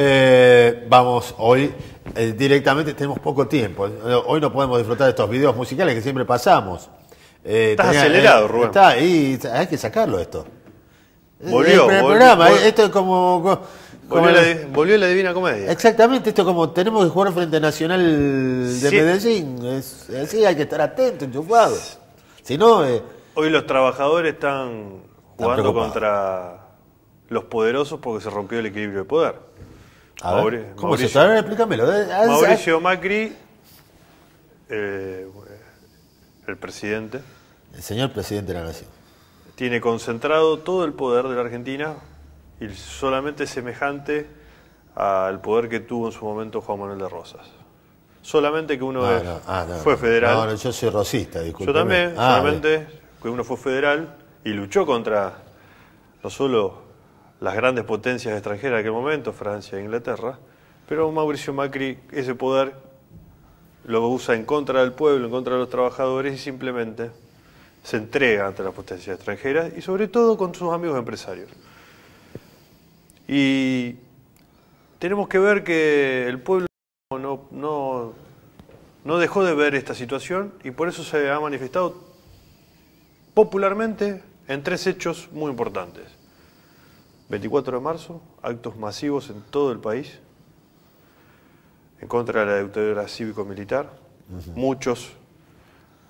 Eh, vamos, hoy eh, directamente tenemos poco tiempo. Hoy no podemos disfrutar de estos videos musicales que siempre pasamos. Eh, Estás acelerado, eh, Rubén. Está ahí, hay que sacarlo esto. Volvió, esto es como... volvió, la, Divina Comedia. Exactamente, esto como tenemos que jugar frente Nacional de Medellín. Es, así hay que estar atento, enchufado. Si no... Hoy los trabajadores están jugando contra los poderosos porque se rompió el equilibrio de poder. A ver, Mauricio, Explícamelo. Mauricio ah, Macri, eh, el presidente. El señor presidente de la nación. Tiene concentrado todo el poder de la Argentina y solamente semejante al poder que tuvo en su momento Juan Manuel de Rosas. Solamente que uno ah, ah, fue federal. No, yo soy rosista, disculpe. Yo también, solamente que uno fue federal y luchó contra no solo las grandes potencias extranjeras de aquel momento, Francia e Inglaterra, pero Mauricio Macri ese poder lo usa en contra del pueblo, en contra de los trabajadores y simplemente se entrega ante las potencias extranjeras y sobre todo con sus amigos empresarios. Y tenemos que ver que el pueblo no, no, no dejó de ver esta situación y por eso se ha manifestado popularmente en tres hechos muy importantes. 24 de marzo, actos masivos en todo el país en contra de la dictadura cívico-militar. Muchos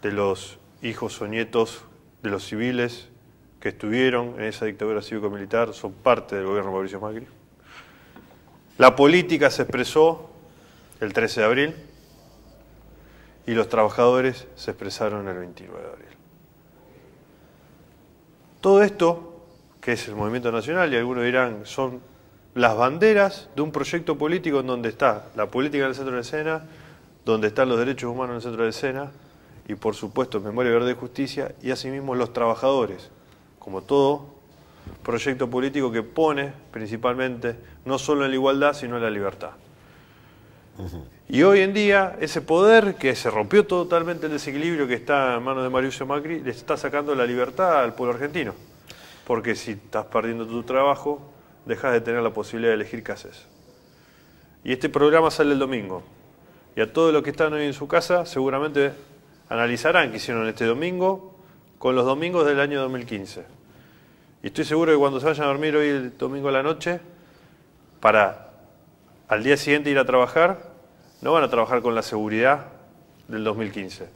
de los hijos o nietos de los civiles que estuvieron en esa dictadura cívico-militar son parte del gobierno de Mauricio Macri. La política se expresó el 13 de abril y los trabajadores se expresaron el 29 de abril. Todo esto que es el movimiento nacional, y algunos dirán, son las banderas de un proyecto político en donde está la política en el centro de escena, donde están los derechos humanos en el centro de escena, y por supuesto Memoria Verde y Justicia, y asimismo los trabajadores, como todo proyecto político que pone principalmente no solo en la igualdad, sino en la libertad. Y hoy en día ese poder que se rompió totalmente el desequilibrio que está en manos de Mauricio Macri le está sacando la libertad al pueblo argentino. Porque si estás perdiendo tu trabajo, dejas de tener la posibilidad de elegir qué haces. Y este programa sale el domingo. Y a todos los que están hoy en su casa, seguramente analizarán qué hicieron este domingo con los domingos del año 2015. Y estoy seguro que cuando se vayan a dormir hoy el domingo a la noche, para al día siguiente ir a trabajar, no van a trabajar con la seguridad del 2015.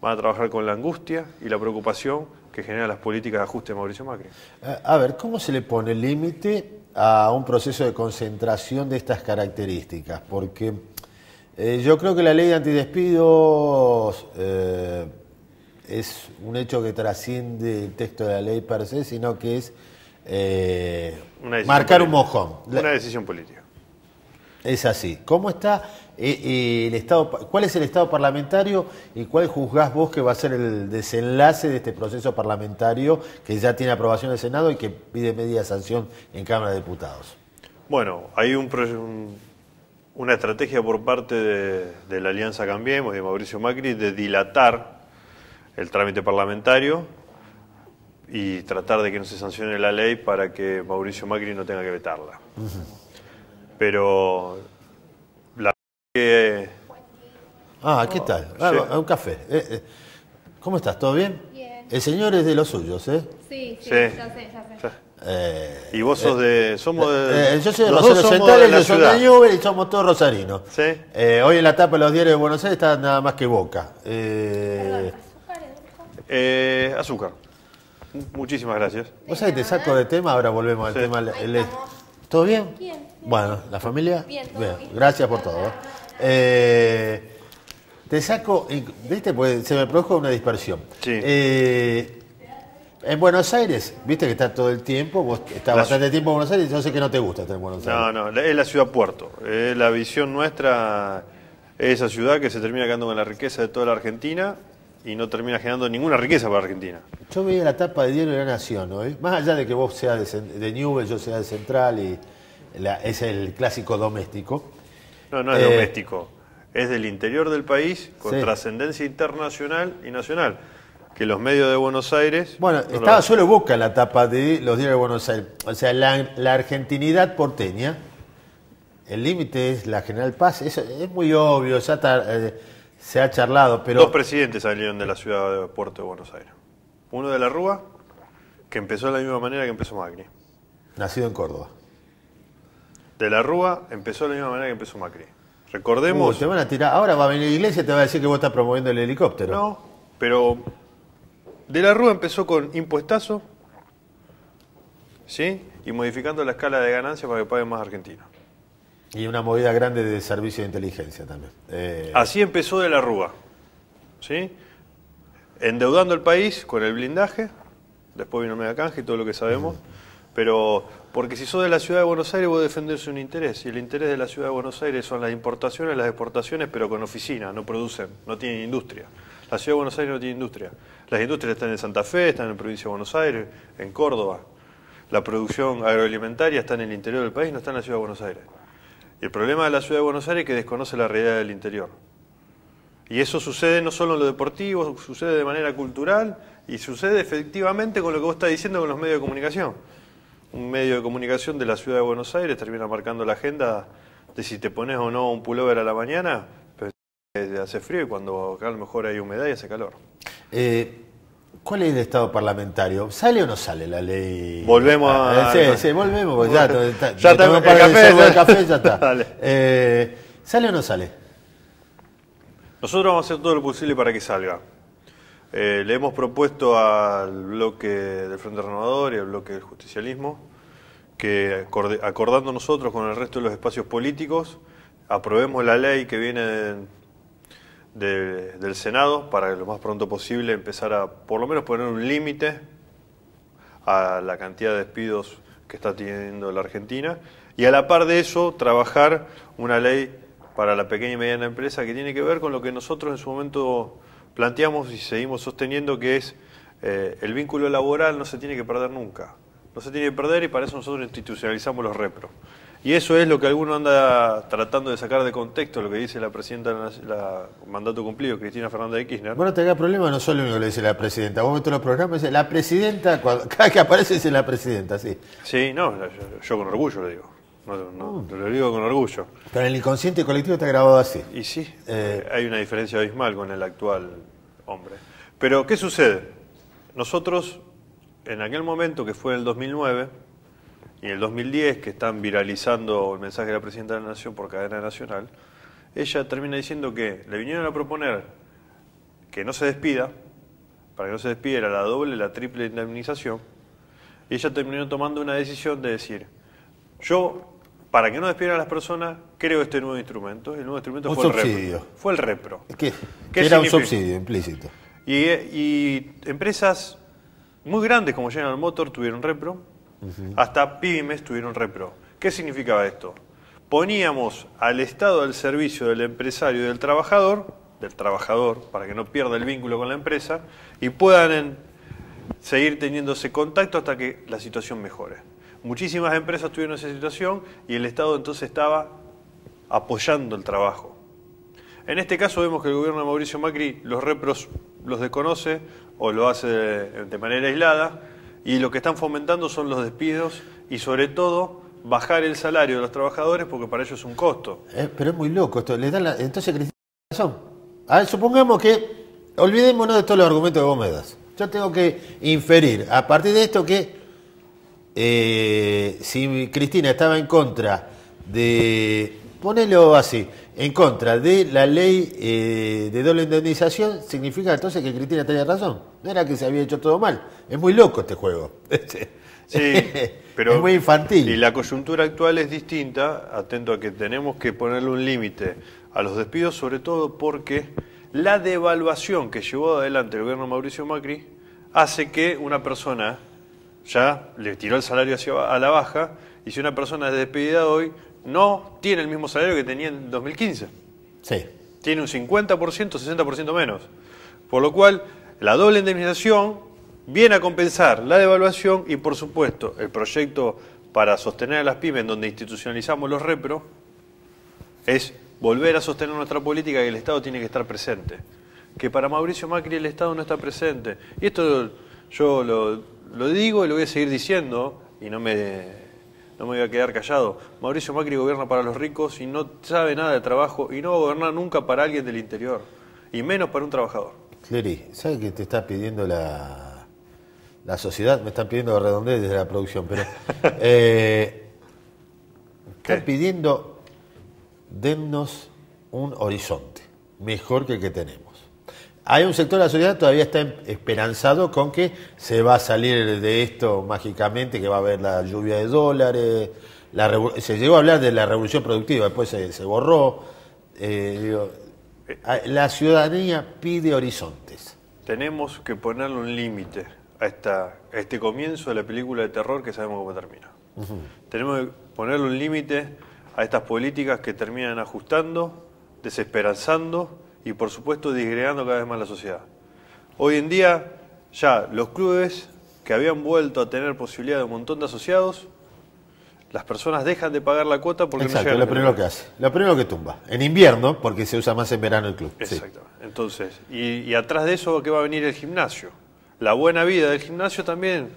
Van a trabajar con la angustia y la preocupación que generan las políticas de ajuste de Mauricio Macri. Eh, a ver, ¿cómo se le pone límite a un proceso de concentración de estas características? Porque eh, yo creo que la ley de antidespidos eh, es un hecho que trasciende el texto de la ley per se, sino que es marcar un mojón. Una decisión política. Es así. ¿Cómo está eh, eh, el estado, ¿Cuál es el estado parlamentario y cuál juzgás vos que va a ser el desenlace de este proceso parlamentario que ya tiene aprobación del Senado y que pide media sanción en Cámara de Diputados? Bueno, hay un, una estrategia por parte de, la Alianza Cambiemos y de Mauricio Macri de dilatar el trámite parlamentario y tratar de que no se sancione la ley para que Mauricio Macri no tenga que vetarla. Pero ah, ¿qué tal? Ah, un café. Eh, eh, ¿Cómo estás? ¿Todo bien? Bien. El señor es de los suyos, ¿eh? Sí, sí, sí. ya sé, ya eh, y vos sos de. Somos de. yo soy de Rosario Central, de, la ciudad. y somos todos rosarinos. Sí. hoy en la tapa de los diarios de Buenos Aires está nada más que boca. ¿eh? ¿azúcar? azúcar. Muchísimas gracias. Vos sabés, te saco de tema, ahora volvemos al tema. ¿Todo bien? bien? Bueno, ¿la familia? Bien, todo bien. Gracias por todo. Eh, te saco, viste, pues se me produjo una dispersión. Eh, en Buenos Aires, viste que está todo el tiempo, vos estás bastante tiempo en Buenos Aires, yo sé que no te gusta estar en Buenos Aires. No, no, es la ciudad puerto. Eh, la visión nuestra es esa ciudad que se termina quedando con la riqueza de toda la Argentina y no termina generando ninguna riqueza para Argentina. Yo veía la tapa de Diario de la Nación hoy, más allá de que vos seas de, de yo sea de Central y es el clásico doméstico. No, no es doméstico. Eh, es del interior del país con trascendencia internacional y nacional. Que los medios de Buenos Aires. Bueno, estaba solo busca la tapa de los diarios de Buenos Aires. O sea, la, argentinidad porteña. El límite es la General Paz. es muy obvio, ya eh, se ha charlado. pero... Dos presidentes salieron de la ciudad de Puerto de Buenos Aires. Uno de la Rúa, que empezó de la misma manera que empezó Magni. Nacido en Córdoba. De la Rúa empezó de la misma manera que empezó Macri. Recordemos. Uh, te van a tirar. Ahora va a venir Iglesia y te va a decir que vos estás promoviendo el helicóptero. No, pero. De la Rúa empezó con impuestazo. ¿Sí? Y modificando la escala de ganancias para que paguen más argentinos. Y una movida grande de servicio de inteligencia también. Eh, Así empezó de la Rúa. ¿Sí? Endeudando el país con el blindaje. Después vino Megacanje y todo lo que sabemos. Pero porque si sos de la ciudad de Buenos Aires, voy a defenderse un interés. Y el interés de la ciudad de Buenos Aires son las importaciones, las exportaciones, pero con oficinas, no producen, no tienen industria. La ciudad de Buenos Aires no tiene industria. Las industrias están en Santa Fe, están en la provincia de Buenos Aires, en Córdoba. La producción agroalimentaria está en el interior del país, no está en la ciudad de Buenos Aires. Y el problema de la ciudad de Buenos Aires es que desconoce la realidad del interior. Y eso sucede no solo en lo deportivo, sucede de manera cultural y sucede efectivamente con lo que vos estás diciendo con los medios de comunicación un medio de comunicación de la ciudad de Buenos Aires termina marcando la agenda de si te pones o no un pullover a la mañana, pero hace frío y cuando acá a lo mejor hay humedad y hace calor. Eh, ¿Cuál es el estado parlamentario? ¿Sale o no sale la ley? Volvemos ah, a... Sí, sí, volvemos, pues ya, ya, para el café, ya está. Eh, ¿Sale o no sale? Nosotros vamos a hacer todo lo posible para que salga. Eh, le hemos propuesto al bloque del Frente Renovador y al bloque del Justicialismo que, acordando nosotros con el resto de los espacios políticos, aprobemos la ley que viene del Senado para que lo más pronto posible empezar a, por lo menos, poner un límite a la cantidad de despidos que está teniendo la Argentina y a la par de eso trabajar una ley para la pequeña y mediana empresa que tiene que ver con lo que nosotros en su momento planteamos y seguimos sosteniendo que es eh, el vínculo laboral no se tiene que perder nunca. No se tiene que perder y para eso nosotros institucionalizamos los repro Y eso es lo que alguno anda tratando de sacar de contexto, lo que dice la presidenta del mandato cumplido, Cristina Fernández de Kirchner. Bueno, te haga problema, no solo lo le dice la presidenta. Vos metes los programas la presidenta, cada que aparece dice la presidenta, sí. Sí, no, yo, yo con orgullo lo digo. No, no, ah. Te lo digo con orgullo. Pero en el inconsciente colectivo está grabado así. Y sí, eh. hay una diferencia abismal con el actual hombre. Pero, ¿qué sucede? Nosotros, en aquel momento que fue en el 2009 y en el 2010, que están viralizando el mensaje de la Presidenta de la Nación por cadena nacional, ella termina diciendo que le vinieron a proponer que no se despida, para que no se era la doble, la triple indemnización, y ella terminó tomando una decisión de decir, yo para que no despidieran a las personas, creo este nuevo instrumento. El nuevo instrumento fue el repro. Fue el repro. ¿Qué? era un subsidio implícito. Y, empresas muy grandes como General Motors tuvieron repro, hasta pymes tuvieron repro. ¿Qué significaba esto? Poníamos al Estado al servicio del empresario y del trabajador, del trabajador, para que no pierda el vínculo con la empresa, y puedan seguir teniéndose contacto hasta que la situación mejore. Muchísimas empresas tuvieron esa situación y el Estado entonces estaba apoyando el trabajo. En este caso vemos que el gobierno de Mauricio Macri los repros los desconoce o lo hace de, manera aislada y lo que están fomentando son los despidos y sobre todo bajar el salario de los trabajadores porque para ellos es un costo. Eh, pero es muy loco esto. Entonces Cristina razón. supongamos que olvidémonos de todos los argumentos de vos Yo tengo que inferir a partir de esto que eh, si Cristina estaba en contra de, ponelo así, en contra de la ley eh, de doble indemnización, significa entonces que Cristina tenía razón. No era que se había hecho todo mal. Es muy loco este juego. Este, sí, pero es muy infantil. Y la coyuntura actual es distinta, atento a que tenemos que ponerle un límite a los despidos, sobre todo porque la devaluación que llevó adelante el gobierno Mauricio Macri hace que una persona ya le tiró el salario hacia, a la baja y si una persona es despedida hoy, no tiene el mismo salario que tenía en 2015. Sí. Tiene un 50%, 60% menos. Por lo cual, la doble indemnización viene a compensar la devaluación y, por supuesto, el proyecto para sostener a las pymes, donde institucionalizamos los repro, es volver a sostener nuestra política que el Estado tiene que estar presente. Que para Mauricio Macri el Estado no está presente. Y esto yo lo lo digo y lo voy a seguir diciendo, y no me, me voy a quedar callado. Mauricio Macri gobierna para los ricos y no sabe nada de trabajo y no va a gobernar nunca para alguien del interior, y menos para un trabajador. Clery, ¿sabes qué te está pidiendo la, sociedad? Me están pidiendo redondez desde la producción, pero. eh, están pidiendo, dennos un horizonte mejor que el que tenemos hay un sector de la sociedad que todavía está esperanzado con que se va a salir de esto mágicamente, que va a haber la lluvia de dólares. se llegó a hablar de la revolución productiva, después se, borró. Eh, la ciudadanía pide horizontes. Tenemos que ponerle un límite a, este comienzo de la película de terror que sabemos cómo termina. Tenemos que ponerle un límite a estas políticas que terminan ajustando, desesperanzando y por supuesto disgregando cada vez más la sociedad. Hoy en día ya los clubes que habían vuelto a tener posibilidad de un montón de asociados, las personas dejan de pagar la cuota porque Exacto, no llegan. lo primero que hace, lo primero que tumba, en invierno porque se usa más en verano el club. Exacto. Entonces, y, y atrás de eso que va a venir el gimnasio, la buena vida del gimnasio también,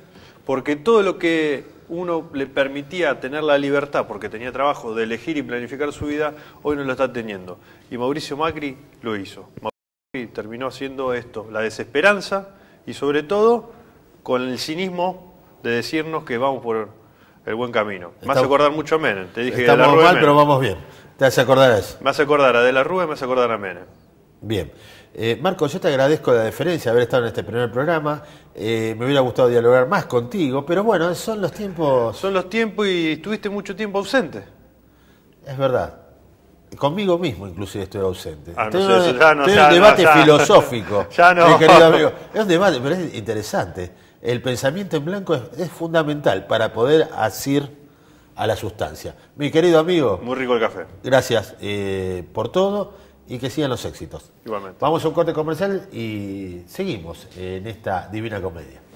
porque todo lo que uno le permitía tener la libertad, porque tenía trabajo, de elegir y planificar su vida, hoy no lo está teniendo. Y Mauricio Macri lo hizo. Macri terminó haciendo esto, la desesperanza y sobre todo con el cinismo de decirnos que vamos por el buen camino. Más me hace acordar mucho a Menem. Te dije estamos mal, pero vamos bien. Te hace acordar a eso. Me hace acordar a De la Rúa y me hace acordar a Menem. Bien. Eh, Marco, yo te agradezco la deferencia de haber estado en este primer programa. Eh, me hubiera gustado dialogar más contigo, pero bueno, son los tiempos. Son los tiempos y estuviste mucho tiempo ausente. Es verdad. Conmigo mismo, inclusive, estoy ausente. Ah, un debate filosófico. Mi querido amigo. Es un debate, pero es interesante. El pensamiento en blanco es, fundamental para poder asir a la sustancia. Mi querido amigo. Muy rico el café. Gracias eh, por todo y que sigan los éxitos. Igualmente. Vamos a un corte comercial y seguimos en esta divina comedia.